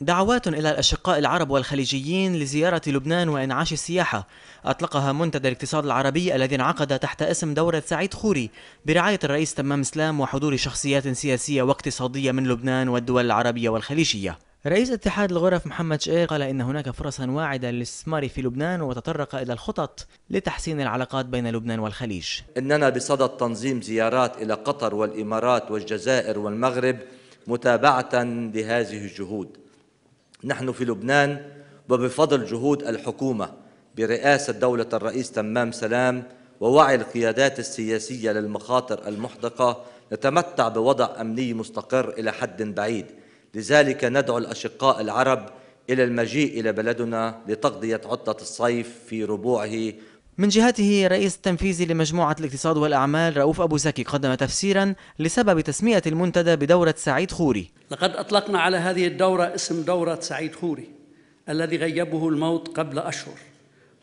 دعوات إلى الأشقاء العرب والخليجيين لزيارة لبنان وإنعاش السياحة أطلقها منتدى الاقتصاد العربي الذي انعقد تحت اسم دورة سعيد خوري برعاية الرئيس تمام سلام وحضور شخصيات سياسية واقتصادية من لبنان والدول العربية والخليجية رئيس اتحاد الغرف محمد شقير قال إن هناك فرصا واعدة للاستثمار في لبنان وتطرق إلى الخطط لتحسين العلاقات بين لبنان والخليج إننا بصدد تنظيم زيارات إلى قطر والإمارات والجزائر والمغرب متابعة لهذه الجهود نحن في لبنان وبفضل جهود الحكومة برئاسة دولة الرئيس تمام سلام ووعي القيادات السياسية للمخاطر المحدقة نتمتع بوضع أمني مستقر إلى حد بعيد لذلك ندعو الأشقاء العرب إلى المجيء إلى بلدنا لتقضية عطلة الصيف في ربوعه من جهته رئيس التنفيذي لمجموعة الاقتصاد والأعمال رؤوف أبو زكي قدم تفسيرا لسبب تسمية المنتدى بدورة سعيد خوري لقد أطلقنا على هذه الدورة اسم دورة سعيد خوري الذي غيبه الموت قبل أشهر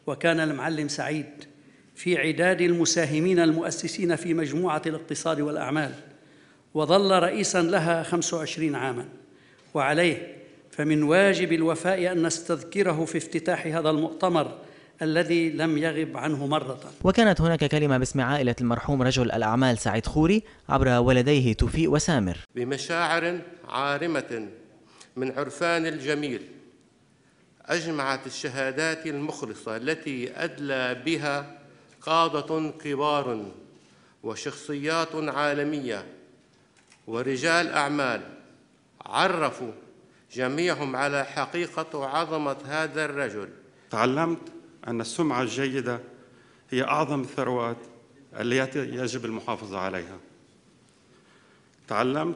وكان المعلم سعيد في عداد المساهمين المؤسسين في مجموعة الاقتصاد والأعمال وظل رئيساً لها 25 عاماً وعليه فمن واجب الوفاء أن نستذكره في افتتاح هذا المؤتمر الذي لم يغب عنه مرة وكانت هناك كلمة باسم عائلة المرحوم رجل الأعمال سعيد خوري عبر ولديه توفيق وسامر بمشاعر عارمة من عرفان الجميل أجمعت الشهادات المخلصة التي أدلى بها قادة كبار وشخصيات عالمية ورجال أعمال عرفوا جميعهم على حقيقة عظمة هذا الرجل تعلمت أن السمعة الجيدة هي أعظم الثروات التي يجب المحافظة عليها تعلمت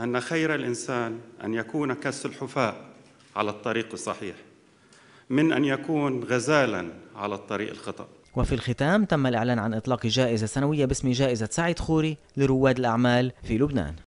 أن خير الإنسان أن يكون كالسلحفاء على الطريق الصحيح من أن يكون غزالا على الطريق الخطأ وفي الختام تم الإعلان عن إطلاق جائزة سنوية باسم جائزة سعيد خوري لرواد الأعمال في لبنان